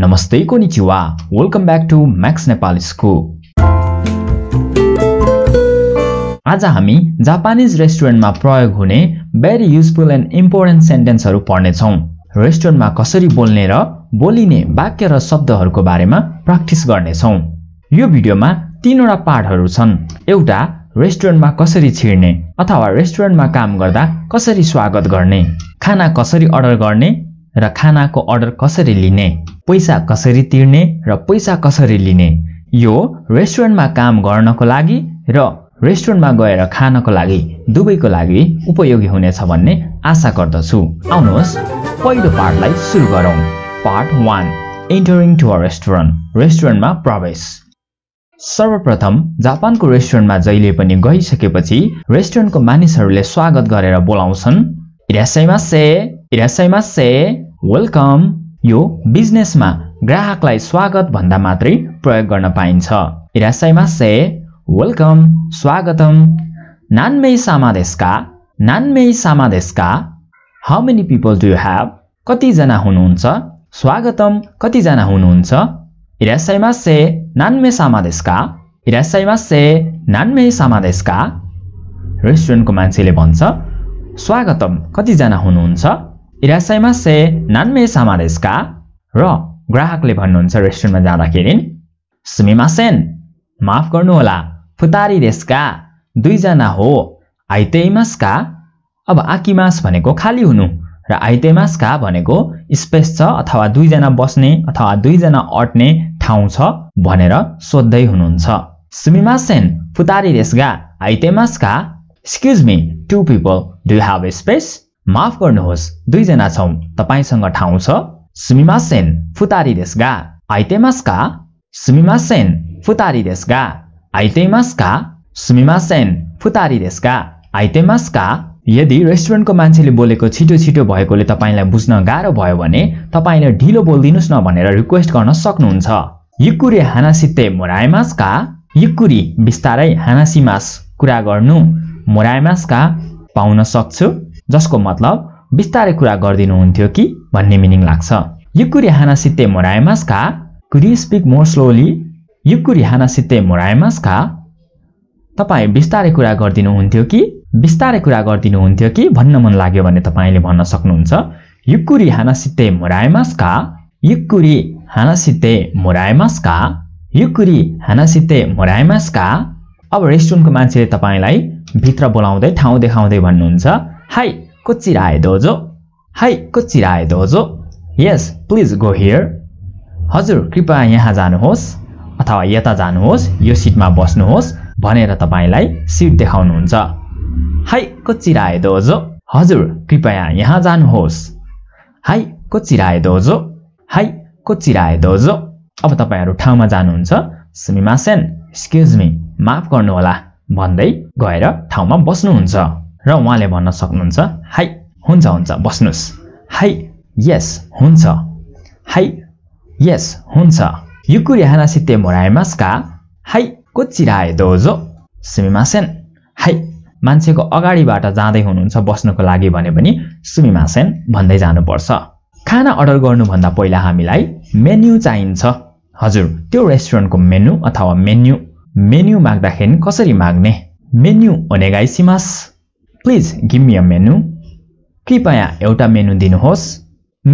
नमस्ते को welcome back to Max Nepal school आज हामी जापानिज रेस्टुरेन्टमा प्रयोग हुने भेरी युजफुल एन्ड इम्पोर्टेन्ट सेन्टेन्सहरू पढ्नेछौँ रेस्टुरेन्टमा कसरी बोल्ने र बोलिने वाक्य र शब्दहरूको बारेमा प्र्याक्टिस गर्नेछौँ यो भिडियोमा तिनवटा पाठहरू छन् एउटा रेस्टुरेन्टमा कसरी छिर्ने अथवा रेस्टुरेन्टमा काम गर्दा कसरी स्वागत गर्ने खाना कसरी अर्डर गर्ने र खानाको अर्डर कसरी लिने पैसा कसरी तिर्ने र पैसा कसरी लिने यो रेस्टुरेन्टमा काम गर्नको लागि र रेस्टुरेन्टमा गएर खानको लागि दुवैको लागि उपयोगी हुनेछ भन्ने आशा गर्दछु आउनुहोस् पहिलो पार्टलाई सुरु गरौँ part one entering to a restaurant रेस्टुरेन्टमा प्रवेश सर्वप्रथम जापानको रेस्टुरेन्टमा जहिले पनि गइसकेपछि रेस्टुरेन्टको मानिसहरूले स्वागत गरेर बोलाउँछन् से व्यवसायमा से वेलकम यो बिजनेसमा ग्राहकलाई स्वागत भन्दा मात्रै प्रयोग गर्न पाइन्छ व्यवसायमा से वेलकम स्वागतम नानमे सामादेशका नान्मे सामादेशका how many people do you have कतिजना हुनुहुन्छ स्वागतम कतिजना हुनुहुन्छ हिरासैमा से नान्मे सामादेशका हिरासैमा से नानमे सामादेशका रेस्टुरेन्टको मान्छेले भन्छ स्वागतम कतिजना हुनुहुन्छ इरासाइमा से नान्मे सामारेस्का र ग्राहकले भन्नुहुन्छ रेस्टुरेन्टमा जाँदाखेरि सुमिमा सेन माफ गर्नुहोला फुतारी देशका दुईजना हो आइतेमासका अब आकिमास भनेको खाली हुनु र आइतेमासका भनेको स्पेस छ अथवा दुईजना बस्ने अथवा दुईजना अट्ने ठाउँ छ भनेर सोध्दै हुनुहुन्छ सुमिमा सेन फुतारी देशका आइतेमासका excuse me two people do have a space माफ गर्नुहोस् दुईजना छौँ तपाईँसँग ठाउँ छ सुमिमा सेन फुतारी देशगा आइतेमासका सुमिमा सेन फुतारी देशगा आइतेमासका सुमिमा सेन फुतारी देशगा आइतेमासका यदि रेस्टुरेन्टको मान्छेले बोलेको छिटो छिटो भएकोले तपाईँलाई बुझ्न गाह्रो भयो भने तपाईँले ढिलो बोलिदिनुहोस् न भनेर रिक्वेस्ट गर्न सक्नुहुन्छ युकुरी हानासित्ते मोरायमासका युकुरी बिस्तारै हानासिमास कुरा गर्नु मोरायमासका पाउन सक्छु जसको मतलब बिस्तारै कुरा गरिदिनुहुन्थ्यो कि भन्ने मिनिङ लाग्छ युकुरी हाना सित्ते मोरायमास्का कुरी स्पिक मोर स्लोली युकुरी हाना सित्ते मोरायमास्का तपाईँ बिस्तारै कुरा गरिदिनुहुन्थ्यो कि बिस्तारै कुरा गरिदिनुहुन्थ्यो कि भन्न मन लाग्यो भने तपाईँले भन्न सक्नुहुन्छ युकुरी हाना सित्ते मोरायमास्का युकुरी हाना सित्ते मोरायमास्का युकुरी हाना सित्ते मोरायमास्का अब रेस्टुरेन्टको मान्छेले तपाईँलाई भित्र बोलाउँदै ठाउँ देखाउँदै भन्नुहुन्छ यस please गो हियर हजुर, कृपया यहाँ जानुहोस् अथवा यता जानुहोस् यो सिटमा बस्नुहोस् भनेर तपाईँलाई सिट देखाउनुहुन्छ हाई कोचिराए दोजो हजुर कृपया यहाँ जानुहोस् हाई कोचिराए दोजो हाई कोचिराए दोजो अब तपाईँहरू ठाउँमा जानुहुन्छ सुमिमासेन एक्सक्युज मी माफ गर्नुहोला भन्दै गएर ठाउँमा बस्नुहुन्छ र उहाँले भन्न सक्नुहुन्छ हाई हुन्छ हुन्छ बस्नुहोस् हाई यस हुन्छ हाई यस हुन्छ युकुरी हानासी ते मोराइमासका हाई कोचिराए दोजो सुमिमासेन हाई मान्छेको अगाडिबाट जाँदै हुनुहुन्छ बस्नुको लागि भने पनि सुमिमासेन भन्दै जानुपर्छ खाना अर्डर गर्नुभन्दा पहिला हामीलाई मेन्यु चाहिन्छ हजुर त्यो रेस्टुरेन्टको मेन्यु अथवा मेन्यु मेन्यु माग्दाखेरि कसरी माग्ने मेन्यु ओनेगाइसिमास प्लिज गिभ अ मेनु कृपया एउटा मेनु दिनुहोस्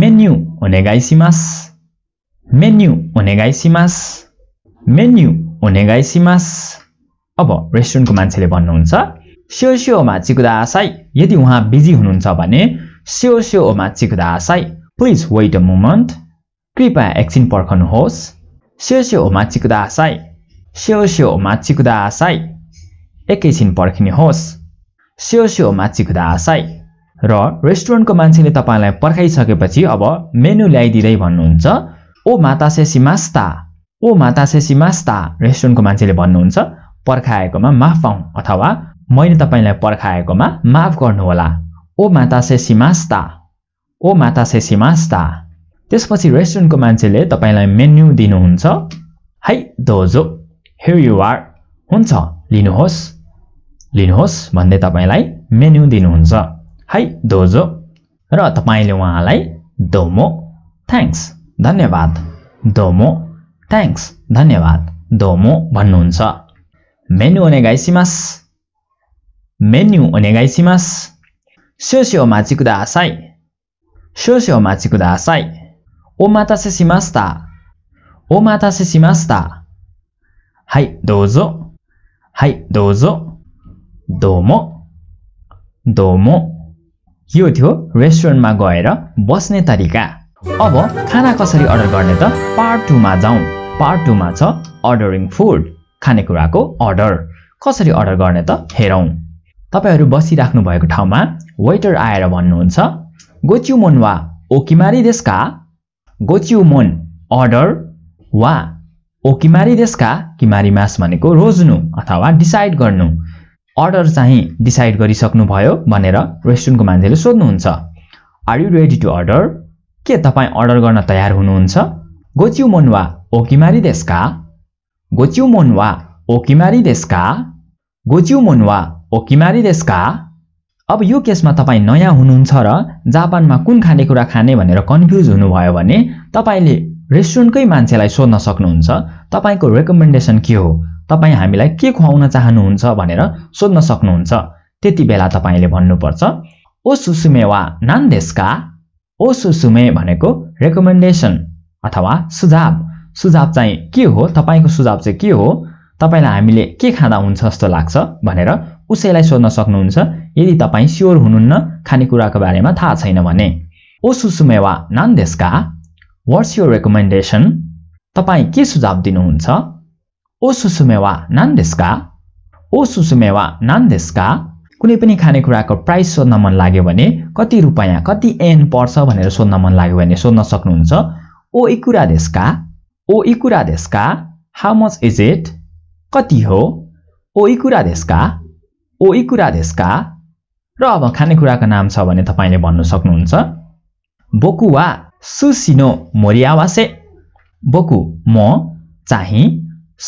मेन्यु ओनेगाइसिमास मेन्यु ओनेगाइसिमास मेन्यु ओनेगाइसिमास अब रेस्टुरेन्टको मान्छेले भन्नुहुन्छ स्यो स्योमा चिकुदा आसाई यदि उहाँ बिजी हुनुहुन्छ भने स्यो स्योमा चिकुदा आसाई प्लिज वेट अ मोमेन्ट कृपया एकछिन पर्खनुहोस् स्यो ओमा चिकुदा आसाई स्यो स्योमा चिकुदा आसाई एकैछिन पर्खिनुहोस् सेउसेउमा चिक्दा आशाय र रेस्टुरेन्टको मान्छेले तपाईँलाई पर्खाइसकेपछि अब मेनु ल्याइदिँदै भन्नुहुन्छ ओ माता से सिमास्ता ओ माता से सिमास्ता रेस्टुरेन्टको मान्छेले भन्नुहुन्छ पर्खाएकोमा माफ पाउँ अथवा मैले तपाईँलाई पर्खाएकोमा माफ गर्नुहोला ओ माता से सिमास्ता ओ माता से सिमास्ता त्यसपछि रेस्टुरेन्टको मान्छेले तपाईँलाई मेन्यु दिनुहुन्छ है दोजो हेयर यु आर हुन्छ लिनुहोस् लिनुहोस् भन्दै तपाईँलाई मेन्यु दिनुहुन्छ है दोजो र तपाईँले उहाँलाई दोमो थ्याङ्क्स धन्यवाद दोमो थ्याङ्क्स धन्यवाद दोमो भन्नुहुन्छ मेन्यु ओनेगाइसिमास मेन्यु ओनेगाइसिमास सोसियो माचिकुदा आसाई सोसियो माचिकुदा आसाई ओ माता से सिमास्ता お待たせしました。はい、どうぞ。はい、どうぞ。दोमो दोमो यो थियो रेस्टुरेन्टमा गएर बस्ने तरिका अब खाना कसरी अर्डर गर्ने त पार्ट टूमा जाउँ पार्ट टूमा छ अर्डरिङ फुड खानेकुराको अर्डर कसरी अर्डर गर्ने त हेरौँ तपाईँहरू बसिराख्नु भएको ठाउँमा वेटर आएर भन्नुहुन्छ गोच्युमोन वा ओकिमारी देशका गोच्युमोन अर्डर वा ओकिमारी देशका किमारी मास भनेको रोज्नु अथवा डिसाइड गर्नु अर्डर चाहिँ डिसाइड गरिसक्नुभयो भनेर रेस्टुरेन्टको मान्छेले सोध्नुहुन्छ are you ready to order के तपाईँ अर्डर गर्न तयार हुनुहुन्छ गोच्यु मोनवा ओकिमारी देशका गोच्यु मोनवा ओकिमारी देशका गोच्यु मोनवा ओकिमारी देशका अब यो केसमा तपाईँ नयाँ हुनुहुन्छ र जापानमा कुन खानेकुरा खाने भनेर कन्फ्युज हुनुभयो भने तपाईँले रेस्टुरेन्टकै मान्छेलाई सोध्न सक्नुहुन्छ तपाईँको रेकमेन्डेसन के हो तपाईँ हामीलाई के खुवाउन चाहनुहुन्छ भनेर सोध्न सक्नुहुन्छ त्यति बेला तपाईँले भन्नुपर्छ ओ सुसुमे वा नान्देसका ओ सुसुमे भनेको रेकमेन्डेसन अथवा सुझाव सुझाव चाहिँ के हो तपाईँको सुझाव चाहिँ के हो तपाईँलाई हामीले के खाँदा हुन्छ जस्तो लाग्छ भनेर उसैलाई सोध्न सक्नुहुन्छ यदि तपाईँ स्योर हुनुहुन्न खानेकुराको बारेमा थाहा छैन भने ओ सुसुमे वा नान्देसका वाट्स यो रेकमेन्डेसन तपाईँ के सुझाव दिनुहुन्छ ओ सुसुमेवा नान्देसका ओ सुसुमेवा नान्देसका कुनै पनि खानेकुराको प्राइस सोध्न मन लाग्यो भने कति रुपियाँ कति एन पर्छ भनेर सोध्न मन लाग्यो भने सोध्न सक्नुहुन्छ ओ इकुरा देशका ओ इकुरा देशका हाउ मच इज इट कति हो ओ इकुरा देशका ओ इकुरा देशका र अब खानेकुराको नाम छ भने तपाईँले भन्नु सक्नुहुन्छ बोकुवा सुसिनो मोरियावासे बोकु म चाहिँ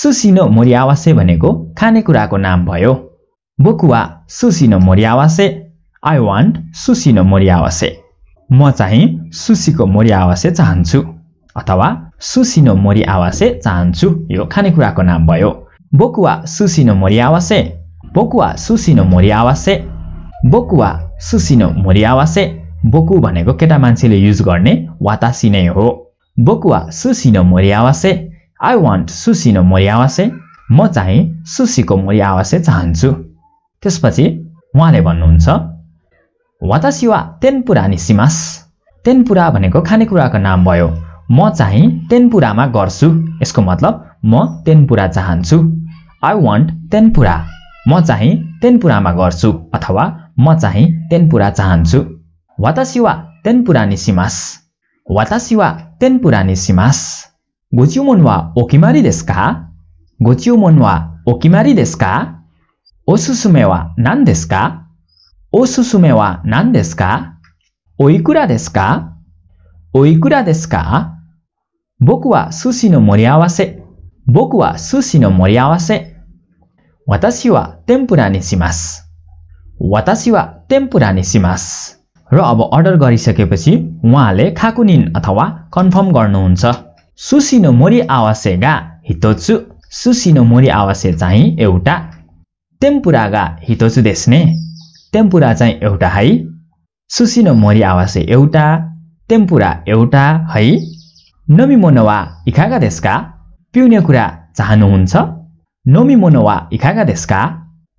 सुसिनो मोरियावासे भनेको खानेकुराको नाम भयो बोकुवा सुसिनो मोरियावासे आई वान्ट सुसिनो मोरियावासे म चाहिँ सुसीको मोरियावासे चाहन्छु अथवा सुसिनो मोरी आवासे चाहन्छु यो खानेकुराको नाम भयो बोकुवा सुसिनो मोरी आवासे बोकुवा सुसिनो मोरी आवासे बोकुवा सुसिनो मोरी आवासे बोकु भनेको केटा मान्छेले युज गर्ने वातासी नै हो बोकुवा सुसिनो आवासे आई वान्ट सुसिनो मोरियावासे म चाहिँ सुसीको आवासे चाहन्छु त्यसपछि उहाँले भन्नुहुन्छ वातासी वा तेनपुरा निसिमास तेनपुरा भनेको खानेकुराको नाम भयो म चाहिँ तेनपुरामा गर्छु यसको मतलब म तेनपुरा चाहन्छु आई वान्ट तेनपुरा म चाहिँ तेनपुरामा गर्छु अथवा म चाहिँ तेनपुरा चाहन्छु 私は天ぷらにします。私は天ぷらにします。ご注文はお決まりですかご注文はお決まりですかおすすめは何ですかおすすめは何ですかおいくらですかおいくらですか僕は寿司の盛り合わせ。僕は寿司の盛り合わせ。私は天ぷらにします。私は天ぷらにします。र अब अर्डर गरिसकेपछि उहाँले खाकुनिन अथवा कन्फर्म गर्नुहुन्छ सुसिनो मोरी आवासे गा हितोचु सुसिनो मोरी आवासे चाहिँ एउटा टेम्पुरा गा हितोचु देस्ने टेम्पुरा चाहिँ एउटा है सुसिनो मोरी आवासे एउटा टेम्पुरा एउटा है मोनोवा इखाका देशका पिउने कुरा चाहनुहुन्छ नोमी मोनोवा इखाका देशका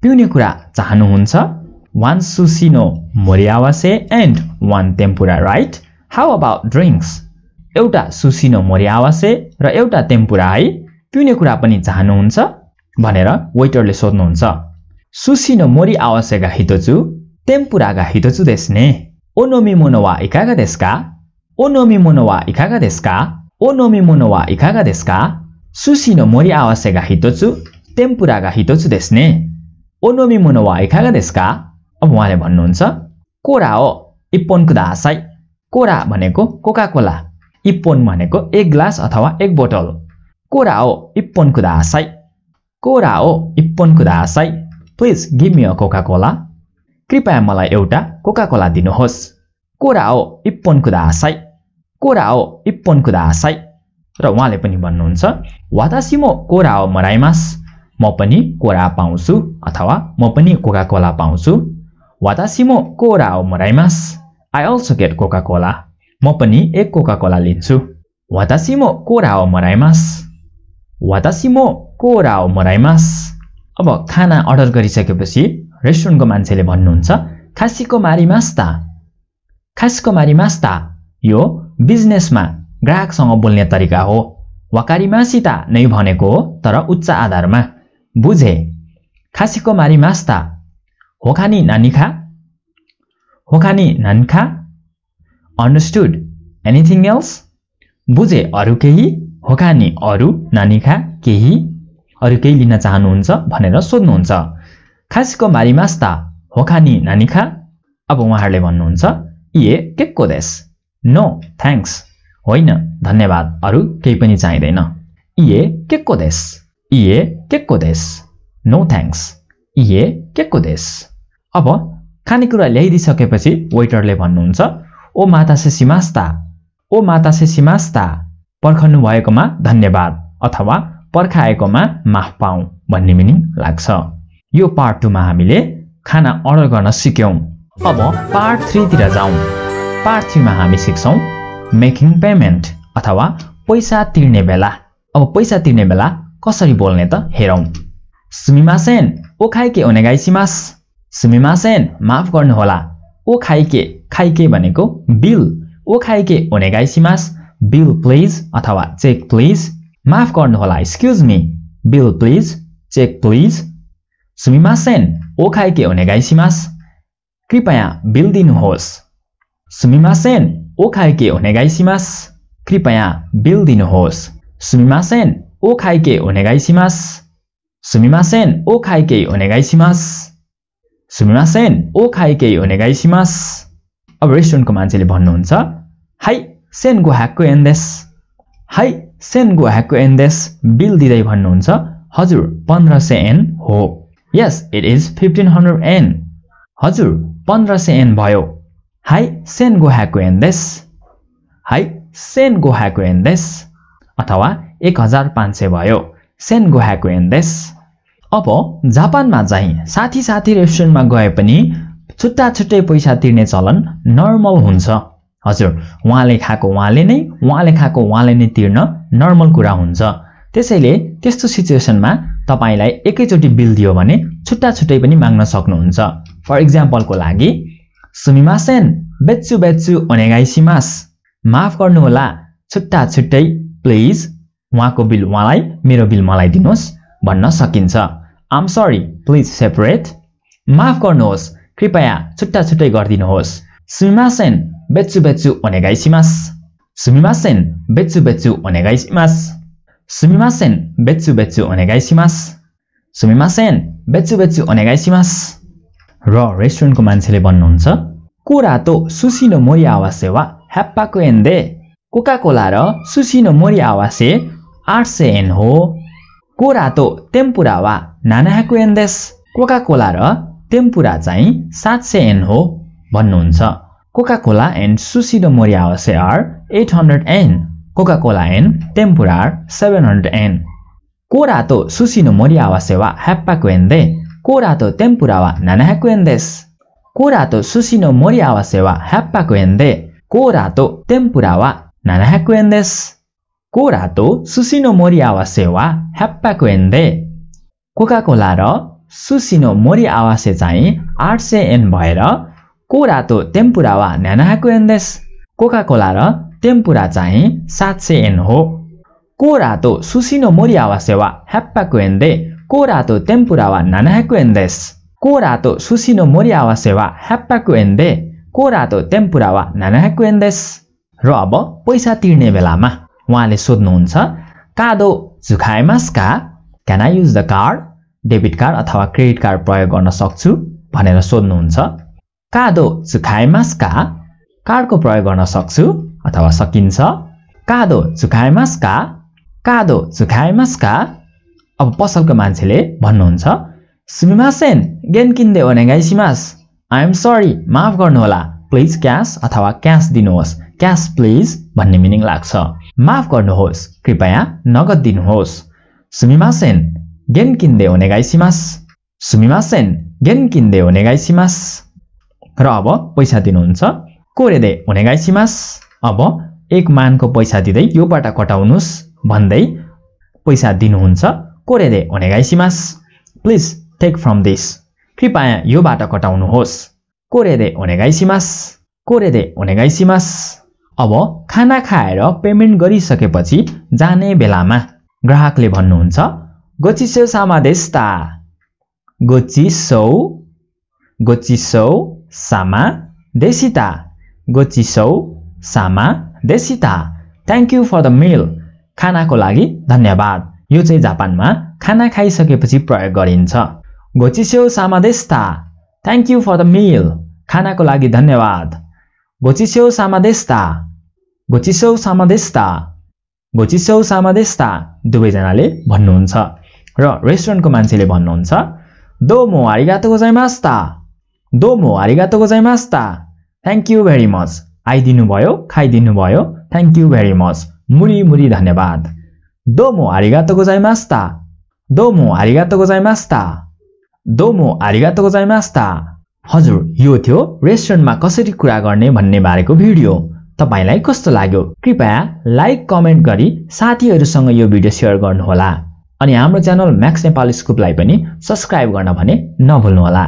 पिउने कुरा चाहनुहुन्छ one susino moriawase, and one tempura, right? How about drinks? एउटा सुसिनो मोरियावासे र एउटा टेम्पुरा है पिउने कुरा पनि चाहनुहुन्छ भनेर वेटरले सोध्नुहुन्छ सुसिनो मोरी आवासेगा हितोचु टेम्पुरागा हितोचु देस्ने ओनोमी मोनोवा इकागा देशका ओनोमी मोनोवा इकागा देशका ओनोमी मोनोवा इकागा देशका सुसिनो मोरी आवासेगा हितोचु टेम्पुरागा हितोचु देस्ने ओनोमी मोनोवा इकागा देशका अब उहाँले भन्नुहुन्छ कोरा हो इप्पोनको धासाई कोरा भनेको कोका कोला इप्पोन भनेको एक ग्लास अथवा एक बोतल कोरा हो इप्पोनको धासाई कोरा हो इप्पोनको धासाई please give me a Coca Cola कृपया मलाई एउटा कोका कोला दिनुहोस् कोरा हो इप्पोनको धासाई कोरा हो इप्पोनको धासाई र उहाँले पनि भन्नुहुन्छ वातासिमो कोरा हो मराइमास म पनि कोरा पाउँछु अथवा म पनि कोका कोला पाउँछु वातासी म कोरा हो मराइमास I also get Coca Cola म पनि एक कोका कोला लिन्छु वातासी म कोरा हो मराइमास वातासी म कोरा हो मराइमास अब खाना अर्डर गरिसकेपछि रेस्टुरेन्टको मान्छेले भन्नुहुन्छ खासीको मारी मास्ता खासको मारी मास्ता यो बिजनेसमा ग्राहकसँग बोल्ने तरिका हो वाकारी मासिता नै भनेको हो तर उच्च आधारमा बुझे खासीको मारी मास्ता 호카니 나니카? 호카니 난카? अन्डरस्टुड Anything एल्स बुझे अरू केही होकानी अरू नानिखा केही अरू केही लिन चाहनुहुन्छ भनेर सोध्नुहुन्छ खासको मारिमास्ता होकानी नानिखा अब उहाँहरूले भन्नुहुन्छ ए केको देश नो थ्याङ्क्स होइन धन्यवाद अरू केही पनि चाहिँदैन इए केको देश इए केको देश नो थ्याङ्क्स इए केको देश अब खानेकुरा ल्याइदिइसकेपछि वेटरले भन्नुहुन्छ ओ माता से सिमास्ता ओ माता से सिमास्ता पर्खनु भएकोमा धन्यवाद अथवा पर्खाएकोमा माफ पाऊ भन्ने मिनिङ लाग्छ यो पार्ट टूमा हामीले खाना अर्डर गर्न सिक्यौँ अब पार्ट थ्रीतिर जाउँ पार्ट थ्रीमा हामी सिक्छौँ मेकिङ पेमेन्ट अथवा पैसा तिर्ने बेला अब पैसा तिर्ने बेला कसरी बोल्ने त हेरौँ सेन ओ खाएके ओनेगाई सिमास すみません、マフコンのほら、お会計、会計ばねこ、ビル。お会計お願いします。ビル、プリーズ、あたは、チェック、プリーズ。マフコンホラ、excuse me。ビル、プリーズ、チェック、プリーズ。すみません、お会計お願いします。クリパや、ビルディンホース。すみません、お会計お願いします。クリパや、ビルディンホース。すみません、お会計お願いします。すみません、お会計お願いします。सुमिमासेन ओ खाइकेही हुने सिमास अब रेस्टुरेन्टको मान्छेले भन्नुहुन्छ हाई सेन गोहाकको एन्देस हाई सेन गोहाकको एन्देस बिल दिँदै भन्नुहुन्छ हजुर पन्ध्र सय एन हो yes it is fifteen hundred yen हजुर पन्ध्र सय एन भयो हाई सेन गोहाको एन्देस हाई सेन गोहाको एन्देस अथवा एक हजार पाँच सय भयो सेन गोहाको एन्देस अब जापानमा चाहिँ साथी साथी रेस्टुरेन्टमा गए पनि छुट्टा छुट्टै पैसा तिर्ने चलन नर्मल हुन्छ हजुर उहाँले खाएको उहाँले नै उहाँले खाएको उहाँले नै तिर्न नर्मल कुरा हुन्छ त्यसैले त्यस्तो सिचुएसनमा तपाईँलाई एकैचोटि बिल दियो भने छुट्टा छुट्टै पनि माग्न सक्नुहुन्छ फर इक्जाम्पलको लागि सुमिमासेन बेच्छु बेच्छु अनेगाइसिमास माफ गर्नुहोला छुट्टा छुट्टै प्लिज उहाँको बिल उहाँलाई मेरो बिल मलाई दिनुहोस् भन्न सकिन्छ आम सरी प्लिज सेपरेट माफ गर्नुहोस् कृपया छुट्टा छुट्टै गरिदिनुहोस् सुमिमासेन बेच्छु बेच्छु सुमिमा सुमिमासेन बेच्छु बेच्छु सुमिमा सुमिमासेन बेच्छु बेच्छु सुमिमा सुमिमासेन बेच्छु बेच्छु ओनेगाइसिमास र रेस्टुरेन्टको मान्छेले भन्नुहुन्छ को रातो सुसिनो मोरी आवासे वा ह्याप्पाको एन दे कोका कोला र सुसिनो मोरी आवासे आठ सय एन हो रातो टेम्पुरा वा नानाहाको देश कोका कोला र टेम्पुरा चाहिँ सात सय एन हो भन्नुहुन्छ कोका कोला एन्ड सुसिडो मोरियावसे are eight hundred yen Coca Cola and tempura are seven hundred yen को रातो सुसिनो मोरियावासे वा को रातो टेम्पुरा वा को रातो सुसिनो मोरियावासे वा को रातो टेम्पुरा वा को रातो सुसिनो मोरियावासे वा ह्याप्पाकुएन्दे कोकाकोला र सुसिनो मोरी आवासे चाहिँ आठ सय एन भएर को रातो टेम्पुरा वा न्यानाहाको एन्देस कोकाकोला र टेम्पुरा चाहिँ सात सय एन हो को रातो सुसिनो मोरी आवासे वा ह्याप्पाको एन्दे रातो टेम्पुरा वा नानाहाको एन्देस रातो सुसिनो मोरी आवासे वा ह्याप्पाको एन्दे रातो टेम्पुरा वा नानाहाको एन्देस र अब पैसा तिर्ने बेलामा उहाँले सोध्नुहुन्छ कादो का can I use the card debit card अथवा क्रेडिट कार्ड प्रयोग गर्न सक्छु भनेर सोध्नुहुन्छ कादो का कार्डको प्रयोग गर्न सक्छु अथवा सकिन्छ कादो का कादो का अब पसलको मान्छेले भन्नुहुन्छ सुमिमासेन गेन किन्दे हो नेगाइसिमास आइएम सरी माफ गर्नुहोला प्लिज क्यास अथवा क्यास दिनुहोस् क्यास प्लिज भन्ने मिनिङ लाग्छ माफ गर्नुहोस् कृपया नगद दिनुहोस् すみません。現金でお願いします。すみません。現金でお願いします。र अब पैसा दिनुहुन्छ कोरेदे ओनेगाई अब एक मानको पैसा दिँदै योबाट कटाउनुहोस् भन्दै पैसा दिनुहुन्छ कोरेदे ओनेगाई सिमास प्लिज टेक फ्रम दिस कृपया योबाट कटाउनुहोस् कोरेदे ओनेगाई सिमास कोरेदे ओनेगाई अब खाना खाएर पेमेन्ट गरिसकेपछि जाने बेलामा ग्राहकले भन्नुहुन्छ गोचिसो सामादेस्ता गोचिसौ गोचिसौ सामा देसिता गोचिसौ सामा देसिता thank you for the meal खानाको लागि धन्यवाद यो चाहिँ जापानमा खाना खाइसकेपछि प्रयोग गरिन्छ गोचिस्यो सामादेस्ता thank you for the meal खानाको लागि धन्यवाद गोचिस्यो सामादेस्ता गोचिसौ सामादेस्ता सामा सामादेस्ता दुवैजनाले भन्नुहुन्छ र रेस्टुरेन्टको मान्छेले भन्नुहुन्छ दो मो हारिगातो गोजाइमास्ता दो मो हारिगातो गोजाइमास्ता थ्याङ्क यू भेरी मच आइदिनु भयो खाइदिनु भयो थ्याङ्क यू भेरी मच मुरी मुरी धन्यवाद दो मो हारिगातो गोजाइमास्ता दो मो हारिगातो गोजाइमास्ता दो मो गोजाइमास्ता हजुर यो थियो रेस्टुरेन्टमा कसरी कुरा गर्ने भन्ने बारेको भिडियो तपाईँलाई कस्तो लाग्यो कृपया लाइक कमेन्ट गरी साथीहरूसँग यो भिडियो सेयर गर्नुहोला अनि हाम्रो च्यानल म्याक्स नेपाल स्कुपलाई पनि सब्सक्राइब गर्न भने नभुल्नुहोला